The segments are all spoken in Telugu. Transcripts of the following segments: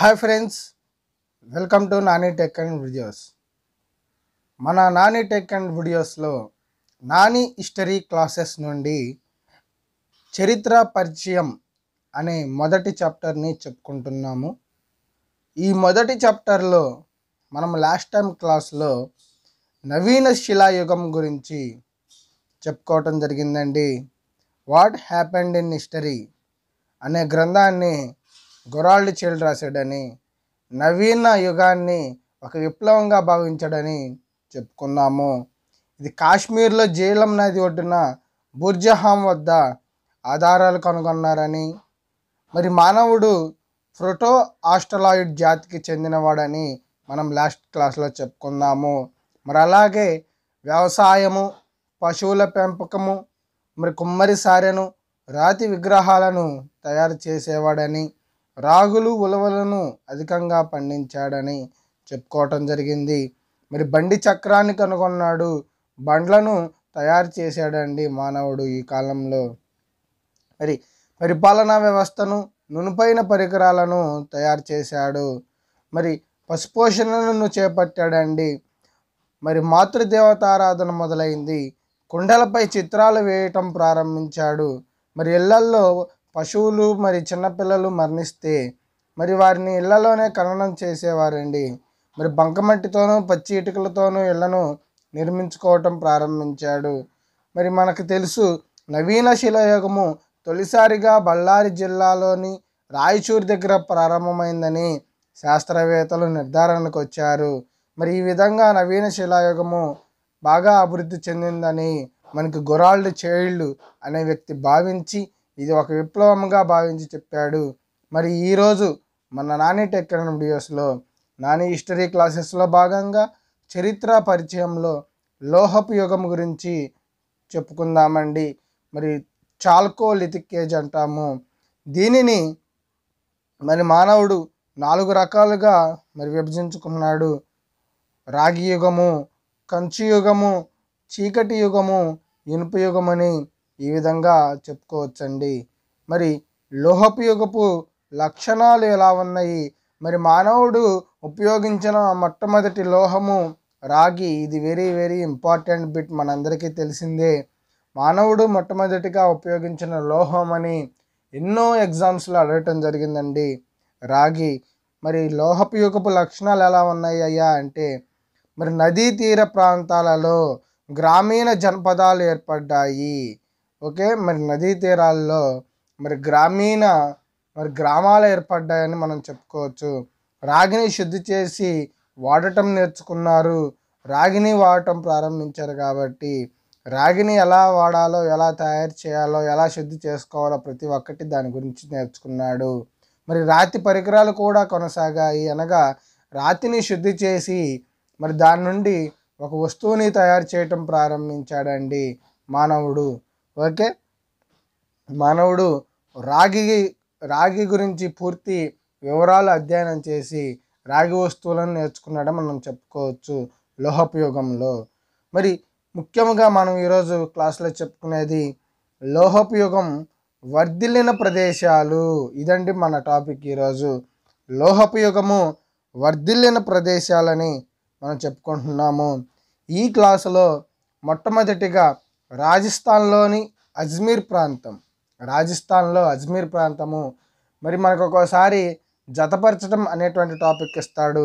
Hi friends welcome to Nani tech and videos మన నాని టెక్ అండ్ వీడియోస్లో నాని హిస్టరీ క్లాసెస్ నుండి చరిత్ర పరిచయం అనే మొదటి చాప్టర్ని చెప్పుకుంటున్నాము ఈ మొదటి చాప్టర్లో మనం లాస్ట్ టైం క్లాస్లో నవీన శిలాయుగం గురించి చెప్పుకోవటం జరిగిందండి వాట్ హ్యాపెండ్ ఇన్ హిస్టరీ అనే గ్రంథాన్ని గొరాల్డ్ చీల్డ్ రాశాడని నవీన యుగాన్ని ఒక విప్లవంగా భావించాడని చెప్పుకున్నాము ఇది కాశ్మీర్లో జీలం నది ఒడ్డున బుర్జహాం వద్ద ఆధారాలు కనుగొన్నారని మరి మానవుడు ఫ్రోటో ఆస్ట్రలాయిడ్ జాతికి చెందినవాడని మనం లాస్ట్ క్లాస్లో చెప్పుకున్నాము మరి అలాగే వ్యవసాయము పశువుల పెంపకము మరి కుమ్మరి సారెను రాతి విగ్రహాలను తయారు చేసేవాడని రాగులు ఉలవలను అధికంగా పండించాడని చెప్పుకోవటం జరిగింది మరి బండి చక్రాన్ని కనుగొన్నాడు బండ్లను తయారు చేశాడండి మానవుడు ఈ కాలంలో మరి పరిపాలనా వ్యవస్థను నునుపైన పరికరాలను తయారు చేశాడు మరి పశుపోషణను చేపట్టాడండి మరి మాతృదేవతారాధన మొదలైంది కుండలపై చిత్రాలు వేయటం ప్రారంభించాడు మరి ఇళ్లల్లో పశువులు మరి చిన్నపిల్లలు మరణిస్తే మరి వారిని ఇళ్లలోనే ఖననం చేసేవారండి మరి బంకమట్టితోనూ పచ్చి ఇటుకలతోనూ ఇళ్లను నిర్మించుకోవటం ప్రారంభించాడు మరి మనకు తెలుసు నవీన శిలాయుగము తొలిసారిగా బళ్ళారి జిల్లాలోని రాయచూరు దగ్గర ప్రారంభమైందని శాస్త్రవేత్తలు నిర్ధారణకు వచ్చారు మరి ఈ విధంగా నవీన శిలాయుగము బాగా అభివృద్ధి చెందిందని మనకి గొరాల్డ్ చైల్డ్ అనే వ్యక్తి భావించి ఇది ఒక విప్లవంగా భావించి చెప్పాడు మరి ఈరోజు మన నాని టెక్కడం వీడియోస్లో నాని హిస్టరీ క్లాసెస్లో భాగంగా చరిత్ర పరిచయంలో లోహపు యుగం గురించి చెప్పుకుందామండి మరి చాల్కో ఏజ్ అంటాము దీనిని మరి మానవుడు నాలుగు రకాలుగా మరి విభజించుకున్నాడు రాగి యుగము కంచు యుగము చీకటి యుగము ఇనుప యుగమని ఈ విధంగా చెప్పుకోవచ్చండి మరి లోహపు లక్షణాలు ఎలా ఉన్నాయి మరి మానవుడు ఉపయోగించిన మొట్టమొదటి లోహము రాగి ఇది వెరీ వెరీ ఇంపార్టెంట్ బిట్ మనందరికీ తెలిసిందే మానవుడు మొట్టమొదటిగా ఉపయోగించిన లోహం అని ఎన్నో ఎగ్జామ్స్లో అడగటం జరిగిందండి రాగి మరి లోహపు లక్షణాలు ఎలా ఉన్నాయి అయ్యా అంటే మరి నదీ తీర ప్రాంతాలలో గ్రామీణ జనపదాలు ఏర్పడ్డాయి ఓకే మరి నదీ తీరాల్లో మరి గ్రామీణ మరి గ్రామాలు ఏర్పడ్డాయని మనం చెప్పుకోవచ్చు రాగిని శుద్ధి చేసి వాడటం నేర్చుకున్నారు రాగిని వాడటం ప్రారంభించారు కాబట్టి రాగిని ఎలా వాడాలో ఎలా తయారు చేయాలో ఎలా శుద్ధి చేసుకోవాలో ప్రతి ఒక్కటి దాని గురించి నేర్చుకున్నాడు మరి రాతి పరికరాలు కూడా కొనసాగాయి అనగా రాతిని శుద్ధి చేసి మరి దాని నుండి ఒక వస్తువుని తయారు చేయటం ప్రారంభించాడండి మానవుడు ఓకే మానవుడు రాగి రాగి గురించి పూర్తి వివరాలు అధ్యయనం చేసి రాగి వస్తువులను నేర్చుకున్నాడని మనం చెప్పుకోవచ్చు లోహపయోగంలో మరి ముఖ్యంగా మనం ఈరోజు క్లాసులో చెప్పుకునేది లోహపయోగం వర్ధిల్లిన ప్రదేశాలు ఇదండి మన టాపిక్ ఈరోజు లోహపయోగము వర్ధిల్లిన ప్రదేశాలని మనం చెప్పుకుంటున్నాము ఈ క్లాసులో మొట్టమొదటిగా రాజస్థాన్లోని అజ్మీర్ ప్రాంతం రాజస్థాన్లో అజ్మీర్ ప్రాంతము మరి మనకు ఒక్కోసారి జతపరచడం అనేటువంటి టాపిక్ ఇస్తాడు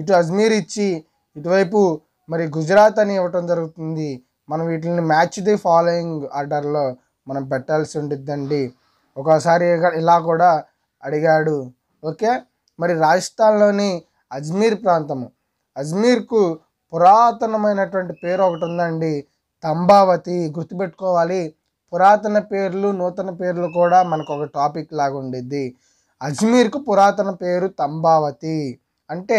ఇటు అజ్మీర్ ఇచ్చి ఇటువైపు మరి గుజరాత్ అని ఇవ్వటం జరుగుతుంది మనం వీటిని మ్యాచ్ ది ఫాలోయింగ్ ఆర్డర్లో మనం పెట్టాల్సి ఉంటుందండి ఒకసారి ఇలా కూడా అడిగాడు ఓకే మరి రాజస్థాన్లోని అజ్మీర్ ప్రాంతము అజ్మీర్కు పురాతనమైనటువంటి పేరు ఒకటి ఉందండి తంబావతి గుర్తుపెట్టుకోవాలి పురాతన పేర్లు నూతన పేర్లు కూడా మనకు ఒక టాపిక్ లాగా ఉండిద్ది అజ్మీర్కు పురాతన పేరు తంబావతి అంటే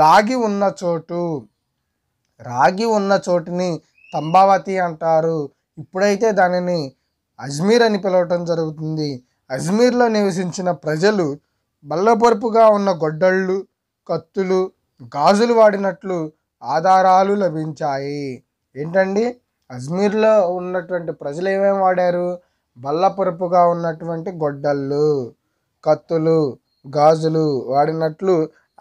రాగి ఉన్న చోటు రాగి ఉన్న చోటుని తంబావతి అంటారు ఇప్పుడైతే దానిని అజ్మీర్ అని పిలవటం జరుగుతుంది అజ్మీర్లో నివసించిన ప్రజలు బల్లపరుపుగా ఉన్న గొడ్డళ్ళు కత్తులు గాజులు వాడినట్లు ఆధారాలు లభించాయి ఏంటండి అజ్మీర్లో ఉన్నటువంటి ప్రజలు ఏమేమి వాడారు బల్లపరుపుగా ఉన్నటువంటి గొడ్డళ్ళు కత్తులు గాజులు వాడినట్లు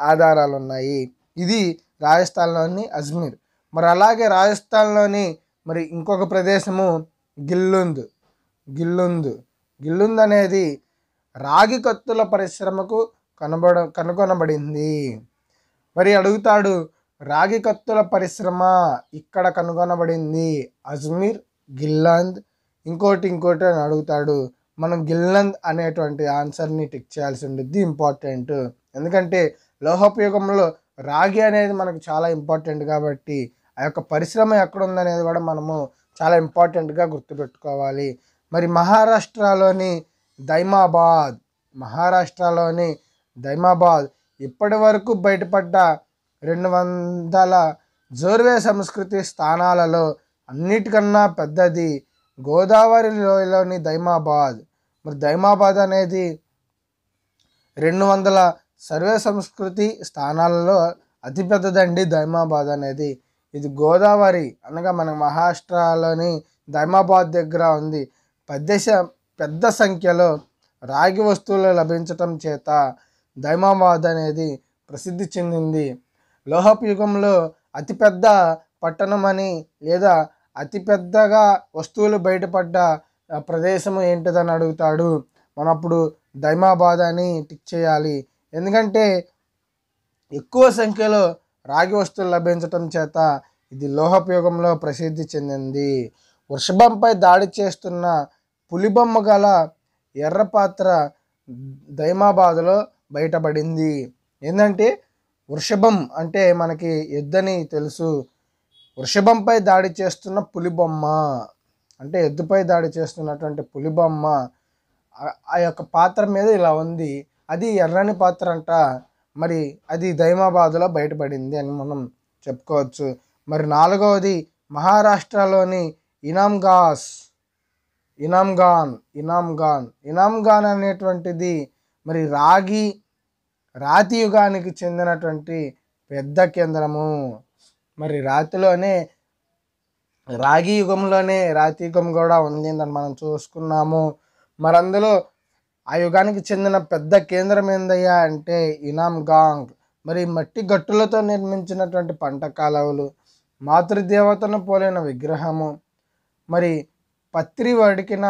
ఆధారాలు ఉన్నాయి ఇది రాజస్థాన్లోని అజ్మీర్ మరి అలాగే రాజస్థాన్లోని మరి ఇంకొక ప్రదేశము గిల్లుంద్ గిల్లుంద్ గిల్లుంద్ అనేది రాగి కత్తుల పరిశ్రమకు కనబడ కనుగొనబడింది మరి అడుగుతాడు రాగి కత్తుల పరిశ్రమ ఇక్కడ కనుగొనబడింది అజ్మీర్ గిల్లాంద్ ఇంకోటి ఇంకోటి అని అడుగుతాడు మనం గిల్లంద్ అనేటువంటి ఆన్సర్ని టిక్ చేయాల్సి ఉంటుంది ఇంపార్టెంట్ ఎందుకంటే లోహోపయోగంలో రాగి అనేది మనకు చాలా ఇంపార్టెంట్ కాబట్టి ఆ యొక్క పరిశ్రమ ఎక్కడ ఉందనేది కూడా మనము చాలా ఇంపార్టెంట్గా గుర్తుపెట్టుకోవాలి మరి మహారాష్ట్రలోని దైమాబాద్ మహారాష్ట్రలోని దైమాబాద్ ఇప్పటి వరకు బయటపడ్డ రెండు వందల జోర్వే సంస్కృతి స్థానాలలో అన్నిటికన్నా పెద్దది గోదావరి లోయలోని దైమాబాద్ మరి దైమాబాద్ అనేది రెండు వందల సర్వే సంస్కృతి స్థానాలలో అతిపెద్దదండి దైమాబాద్ అనేది ఇది గోదావరి అనగా మన మహారాష్ట్రలోని దైమాబాద్ దగ్గర ఉంది పెద్ద పెద్ద సంఖ్యలో రాగి వస్తువులు లభించటం చేత దైమాబాద్ అనేది ప్రసిద్ధి చెందింది లోహపు యుగంలో అతిపెద్ద పట్టణం అని లేదా అతిపెద్దగా వస్తువులు బయటపడ్డ ప్రదేశం ఏంటిదని అడుగుతాడు మనం అప్పుడు దైమాబాద్ అని టిక్ చేయాలి ఎందుకంటే ఎక్కువ సంఖ్యలో రాగి వస్తువులు లభించటం చేత ఇది లోహపయోగంలో ప్రసిద్ధి చెందింది వృషభంపై దాడి చేస్తున్న పులిబొమ్మ గల ఎర్రపాత్ర దైమాబాద్లో బయటపడింది ఏంటంటే వృషభం అంటే మనకి ఎద్దని తెలుసు వృషభంపై దాడి చేస్తున్న పులిబొమ్మ అంటే ఎద్దుపై దాడి చేస్తున్నటువంటి పులిబొమ్మ ఆ యొక్క పాత్ర మీద ఇలా ఉంది అది ఎర్రని పాత్ర అంట మరి అది దైమాబాద్లో బయటపడింది అని మనం చెప్పుకోవచ్చు మరి నాలుగవది మహారాష్ట్రలోని ఇనామ్గాస్ ఇనామ్గాన్ ఇనామ్గాన్ ఇనామ్గాన్ అనేటువంటిది మరి రాగి రాతి యుగానికి చెందినటువంటి పెద్ద కేంద్రము మరి రాతిలోనే రాగి యుగంలోనే రాతి యుగం కూడా ఉంది అని మనం చూసుకున్నాము మరి అందులో ఆ యుగానికి చెందిన పెద్ద కేంద్రం ఏందయ్యా అంటే ఇనామ్ గాంగ్ మరి మట్టి గట్టులతో నిర్మించినటువంటి పంట కాలవులు మాతృదేవతను పోలిన విగ్రహము మరి పత్రి వడికిన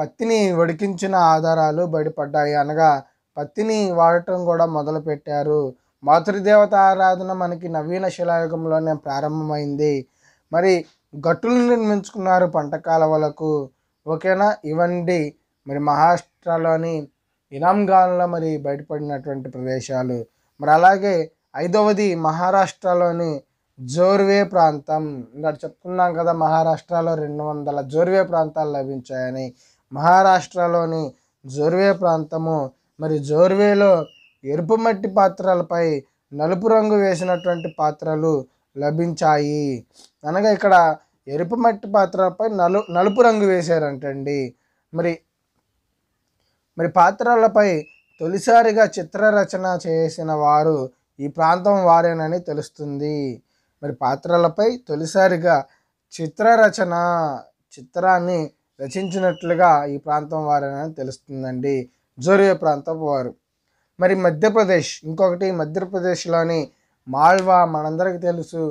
పత్తిని వడికించిన ఆధారాలు బయటపడ్డాయి అనగా పత్తిని వాడటం కూడా మొదలుపెట్టారు మాతృదేవత ఆరాధన మనకి నవీన శిలాయుగంలోనే ప్రారంభమైంది మరి గట్టులు నిర్మించుకున్నారు పంట కాలవలకు ఓకేనా ఇవండి మరి మహారాష్ట్రలోని ఇనాంగాన్లో మరి బయటపడినటువంటి ప్రదేశాలు మరి అలాగే ఐదవది మహారాష్ట్రలోని జోర్వే ప్రాంతం ఇంకా చెప్పుకున్నాం కదా మహారాష్ట్రలో రెండు వందల జోర్వే ప్రాంతాలు లభించాయని మహారాష్ట్రలోని జోర్వే ప్రాంతము మరి జోర్వేలో ఎరుపు మట్టి పాత్రలపై నలుపు రంగు వేసినటువంటి పాత్రలు లభించాయి అనగా ఇక్కడ ఎరుపు మట్టి పాత్రలపై నలు నలుపు రంగు వేశారంటండి మరి మరి పాత్రలపై తొలిసారిగా చిత్రరచన చేసిన వారు ఈ ప్రాంతం వారేనని తెలుస్తుంది మరి పాత్రలపై తొలిసారిగా చిత్రరచన చిత్రాన్ని రచించినట్లుగా ఈ ప్రాంతం వారేనని తెలుస్తుందండి జొరియా ప్రాంతం వారు మరి మధ్యప్రదేశ్ ఇంకొకటి మధ్యప్రదేశ్లోని మాల్వా మనందరికీ తెలుసు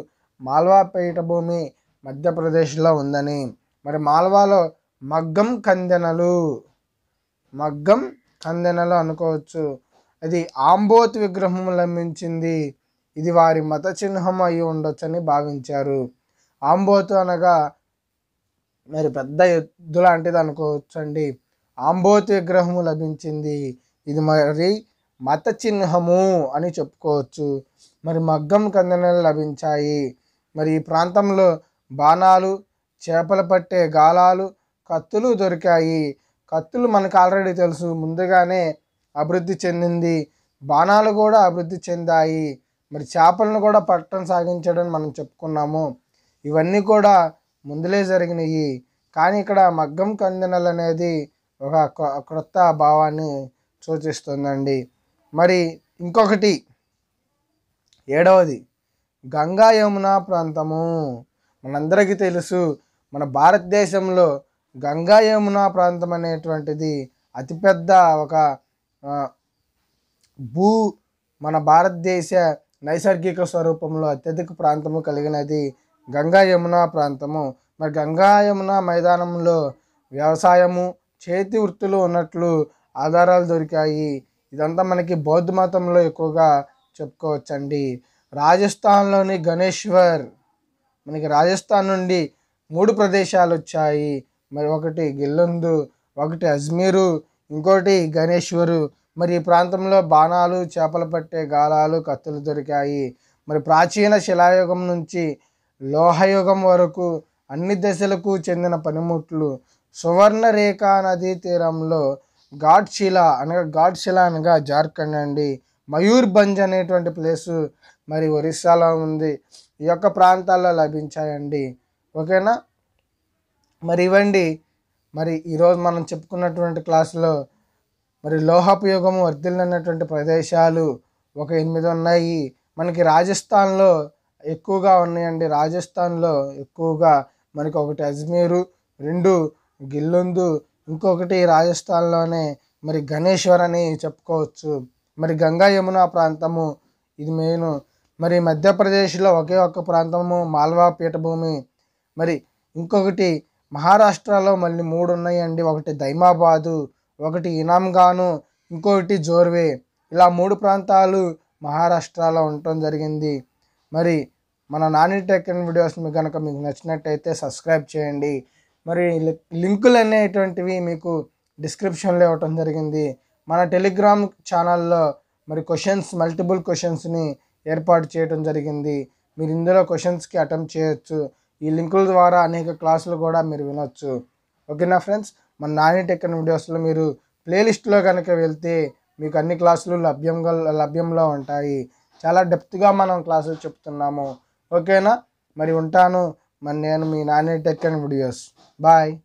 మాల్వా పీఠభూమి మధ్యప్రదేశ్లో ఉందని మరి మాల్వాలో మగ్గం కందెనలు మగ్గం కందెనలు అనుకోవచ్చు అది ఆంబోత్ విగ్రహం లభించింది ఇది వారి మత చిహ్నం అయి ఉండొచ్చని భావించారు ఆంబోతు అనగా మరి పెద్ద ఎద్దు లాంటిది అనుకోవచ్చండి ఆంబోతి విగ్రహము లభించింది ఇది మరి మత చిహ్నము అని చెప్పుకోవచ్చు మరి మగ్గం కందనలు లభించాయి మరి ఈ ప్రాంతంలో బాణాలు చేపలు పట్టే గాలాలు కత్తులు దొరికాయి కత్తులు మనకు ఆల్రెడీ తెలుసు ముందుగానే అభివృద్ధి చెందింది బాణాలు కూడా అభివృద్ధి చెందాయి మరి చేపలను కూడా పట్టడం సాగించడం మనం చెప్పుకున్నాము ఇవన్నీ కూడా ముందులే జరిగినాయి కానీ ఇక్కడ మగ్గం కందనలు అనేది ఒక క్రొత్త భావాన్ని సూచిస్తుందండి మరి ఇంకొకటి ఏడవది గంగా యమున ప్రాంతము మనందరికీ తెలుసు మన భారతదేశంలో గంగా యమున ప్రాంతం అనేటువంటిది అతిపెద్ద ఒక భూ మన భారతదేశ నైసర్గిక స్వరూపంలో అత్యధిక ప్రాంతము కలిగినది గంగా యమున ప్రాంతము మరి గంగా యమున మైదానంలో వ్యవసాయము చేతి వృత్తులు ఉన్నట్లు ఆధారాలు దొరికాయి ఇదంతా మనకి బౌద్ధ మతంలో ఎక్కువగా చెప్పుకోవచ్చండి రాజస్థాన్లోని గణేశ్వర్ మనకి రాజస్థాన్ నుండి మూడు ప్రదేశాలు వచ్చాయి మరి ఒకటి గిల్లందు ఒకటి అజ్మీరు ఇంకోటి గణేశ్వరు మరి ఈ ప్రాంతంలో బాణాలు చేపలు పట్టే గాలాలు కత్తులు దొరికాయి మరి ప్రాచీన శిలాయుగం నుంచి లోహయుగం వరకు అన్ని దశలకు చెందిన పనిముట్లు సువర్ణరేఖా నదీ తీరంలో ఘాట్శిలా అనగా ఘాట్శిలా అనగా జార్ఖండ్ అండి మయూర్భంజ్ అనేటువంటి ప్లేసు మరి ఒరిస్సాలో ఉంది ఈ యొక్క ప్రాంతాల్లో లభించాయండి ఓకేనా మరి ఇవండి మరి ఈరోజు మనం చెప్పుకున్నటువంటి క్లాసులో మరి లోహపు యుగము వర్ధిల్లినటువంటి ప్రదేశాలు ఒక ఎనిమిది ఉన్నాయి మనకి రాజస్థాన్లో ఎక్కువగా ఉన్నాయండి రాజస్థాన్లో ఎక్కువగా మనకి ఒకటి అజ్మీరు రెండు గిల్లొందు ఇంకొకటి రాజస్థాన్లోనే మరి గణేశ్వర్ అని చెప్పుకోవచ్చు మరి గంగా యమున ప్రాంతము ఇది మెయిన్ మరి మధ్యప్రదేశ్లో ఒకే ఒక్క ప్రాంతము మాల్వా పీఠభూమి మరి ఇంకొకటి మహారాష్ట్రలో మళ్ళీ మూడు ఉన్నాయండి ఒకటి దైమాబాదు ఒకటి ఇనాంగాను ఇంకొకటి జోర్వే ఇలా మూడు ప్రాంతాలు మహారాష్ట్రలో ఉండటం జరిగింది మరి మన నాని టెక్ వీడియోస్ మీకు కనుక మీకు నచ్చినట్టయితే సబ్స్క్రైబ్ చేయండి మరి లింకులు అనేటువంటివి మీకు డిస్క్రిప్షన్లో ఇవ్వటం జరిగింది మన టెలిగ్రామ్ ఛానల్లో మరి క్వశ్చన్స్ మల్టిపుల్ క్వశ్చన్స్ని ఏర్పాటు చేయడం జరిగింది మీరు ఇందులో క్వశ్చన్స్కి అటెంప్ట్ చేయొచ్చు ఈ లింకుల ద్వారా అనేక క్లాసులు కూడా మీరు వినొచ్చు ఓకేనా ఫ్రెండ్స్ మన నాని టెక్కన్ వీడియోస్లో మీరు ప్లేలిస్ట్లో కనుక వెళ్తే మీకు అన్ని క్లాసులు లభ్యంగా లభ్యంలో ఉంటాయి చాలా డెప్త్గా మనం క్లాసులు చెప్తున్నాము ఓకేనా మరి ఉంటాను మరి నేను మీ నాని టెక్కన్ వీడియోస్ Bye.